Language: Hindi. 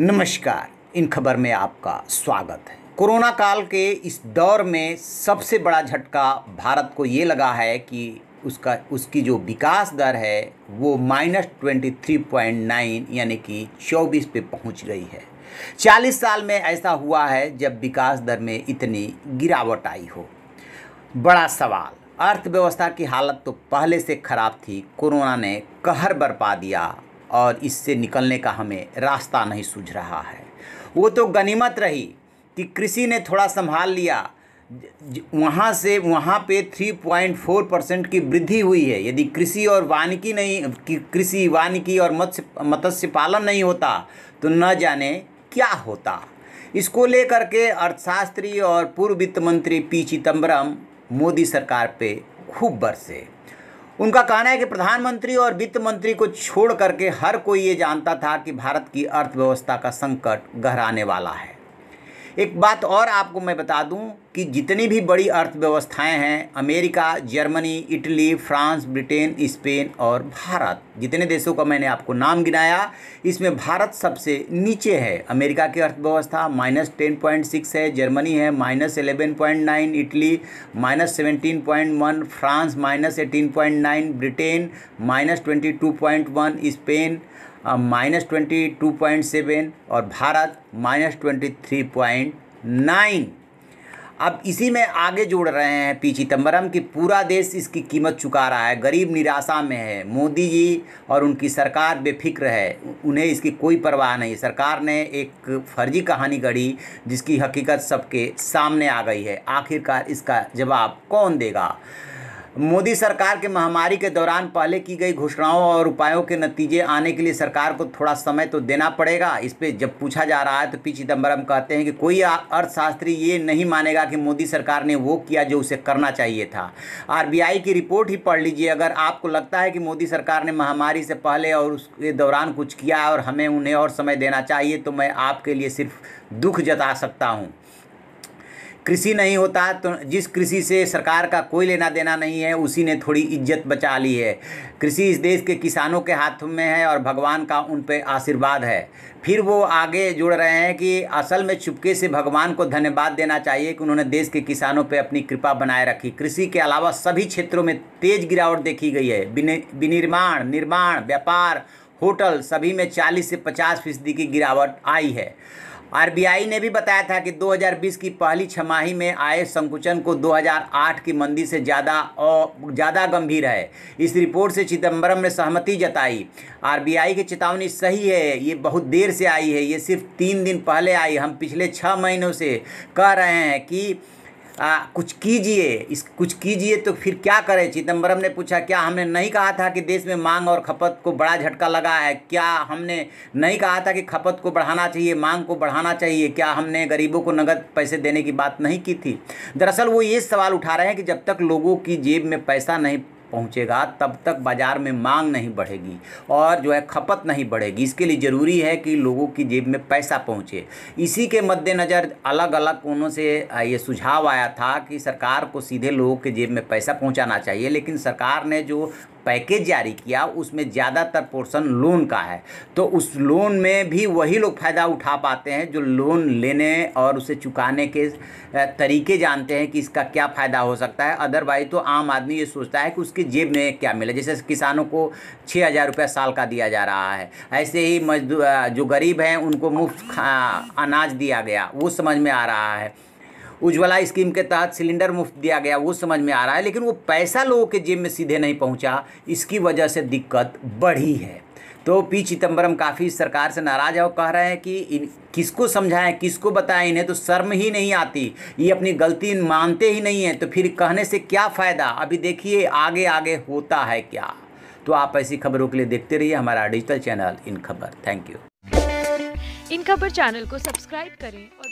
नमस्कार इन खबर में आपका स्वागत है कोरोना काल के इस दौर में सबसे बड़ा झटका भारत को ये लगा है कि उसका उसकी जो विकास दर है वो minus twenty three point nine यानी कि चौबीस पे पहुंच गई है चालीस साल में ऐसा हुआ है जब विकास दर में इतनी गिरावट आई हो बड़ा सवाल अर्थव्यवस्था की हालत तो पहले से ख़राब थी कोरोना ने कहर बरपा दिया और इससे निकलने का हमें रास्ता नहीं सूझ रहा है वो तो गनीमत रही कि कृषि ने थोड़ा संभाल लिया वहाँ से वहाँ पे 3.4 परसेंट की वृद्धि हुई है यदि कृषि और वानिकी नहीं कृषि वानिकी और मत्स्य मत्स्य पालन नहीं होता तो न जाने क्या होता इसको लेकर के अर्थशास्त्री और पूर्व वित्त मंत्री पी चिदम्बरम मोदी सरकार पे खूब बरसे उनका कहना है कि प्रधानमंत्री और वित्त मंत्री को छोड़ करके हर कोई ये जानता था कि भारत की अर्थव्यवस्था का संकट गहराने वाला है एक बात और आपको मैं बता दूं कि जितनी भी बड़ी अर्थव्यवस्थाएं हैं America Germany Italy France Britain Spain और भारत जितने देशों का मैंने आपको नाम गिनाया इसमें भारत सबसे नीचे है अमेरिका की अर्थव्यवस्था माइनस टेन पॉइंट सिक्स है जर्मनी है minus eleven point nine Italy minus seventeen point one France minus eighteen point nine Britain minus twenty two point one Spain minus twenty two point seven और Bharat minus twenty three point nine अब इसी में आगे जोड़ रहे हैं पी चिदम्बरम कि पूरा देश इसकी कीमत चुका रहा है गरीब निराशा में है मोदी जी और उनकी सरकार बेफिक्र है उन्हें इसकी कोई परवाह नहीं सरकार ने एक फर्जी कहानी गढ़ी जिसकी हकीकत सबके सामने आ गई है आखिरकार इसका जवाब कौन देगा मोदी सरकार के महामारी के दौरान पहले की गई घोषणाओं और उपायों के नतीजे आने के लिए सरकार को थोड़ा समय तो देना पड़ेगा इस पर जब पूछा जा रहा है तो पी चिदम्बरम कहते हैं कि कोई अर्थशास्त्री ये नहीं मानेगा कि मोदी सरकार ने वो किया जो उसे करना चाहिए था आरबीआई की रिपोर्ट ही पढ़ लीजिए अगर आपको लगता है कि मोदी सरकार ने महामारी से पहले और उसके दौरान कुछ किया और हमें उन्हें और समय देना चाहिए तो मैं आपके लिए सिर्फ दुख जता सकता हूँ कृषि नहीं होता तो जिस कृषि से सरकार का कोई लेना देना नहीं है उसी ने थोड़ी इज्जत बचा ली है कृषि इस देश के किसानों के हाथ में है और भगवान का उन पर आशीर्वाद है फिर वो आगे जुड़ रहे हैं कि असल में चुपके से भगवान को धन्यवाद देना चाहिए कि उन्होंने देश के किसानों पर अपनी कृपा बनाए रखी कृषि के अलावा सभी क्षेत्रों में तेज गिरावट देखी गई है विनिर्माण निर्माण व्यापार होटल सभी में 40 से 50 फीसदी की गिरावट आई है आरबीआई ने भी बताया था कि 2020 की पहली छमाही में आए संकुचन को 2008 की मंदी से ज़्यादा और ज़्यादा गंभीर है इस रिपोर्ट से चिदम्बरम ने सहमति जताई आरबीआई की चेतावनी सही है ये बहुत देर से आई है ये सिर्फ तीन दिन पहले आई हम पिछले छः महीनों से कह रहे हैं कि आ, कुछ कीजिए इस कुछ कीजिए तो फिर क्या करें चिदम्बरम ने पूछा क्या हमने नहीं कहा था कि देश में मांग और खपत को बड़ा झटका लगा है क्या हमने नहीं कहा था कि खपत को बढ़ाना चाहिए मांग को बढ़ाना चाहिए क्या हमने गरीबों को नगद पैसे देने की बात नहीं की थी दरअसल वो ये सवाल उठा रहे हैं कि जब तक लोगों की जेब में पैसा नहीं पहुंचेगा तब तक बाज़ार में मांग नहीं बढ़ेगी और जो है खपत नहीं बढ़ेगी इसके लिए ज़रूरी है कि लोगों की जेब में पैसा पहुंचे इसी के मद्देनज़र अलग अलग कोनों से ये सुझाव आया था कि सरकार को सीधे लोगों के जेब में पैसा पहुंचाना चाहिए लेकिन सरकार ने जो पैकेज जारी किया उसमें ज़्यादातर पोर्शन लोन का है तो उस लोन में भी वही लोग फ़ायदा उठा पाते हैं जो लोन लेने और उसे चुकाने के तरीके जानते हैं कि इसका क्या फ़ायदा हो सकता है अदरवाइज तो आम आदमी ये सोचता है कि उसके उसकी जेब में क्या मिला जैसे किसानों को छः हज़ार रुपया साल का दिया जा रहा है ऐसे ही मजदूर जो गरीब हैं उनको मुफ्त अनाज दिया गया वो समझ में आ रहा है उज्ज्वला स्कीम के तहत सिलेंडर मुफ्त दिया गया वो समझ में आ रहा है लेकिन वो पैसा लोगों के जेब में सीधे नहीं पहुँचा इसकी वजह से दिक्कत बढ़ी है तो पी चिदम्बरम काफ़ी सरकार से नाराज़ है और कह रहे हैं कि इन किसको समझाएं किसको बताएं इन्हें तो शर्म ही नहीं आती ये अपनी गलती मानते ही नहीं है तो फिर कहने से क्या फ़ायदा अभी देखिए आगे आगे होता है क्या तो आप ऐसी खबरों के लिए देखते रहिए हमारा डिजिटल चैनल इन खबर थैंक यू इन खबर चैनल को सब्सक्राइब करें और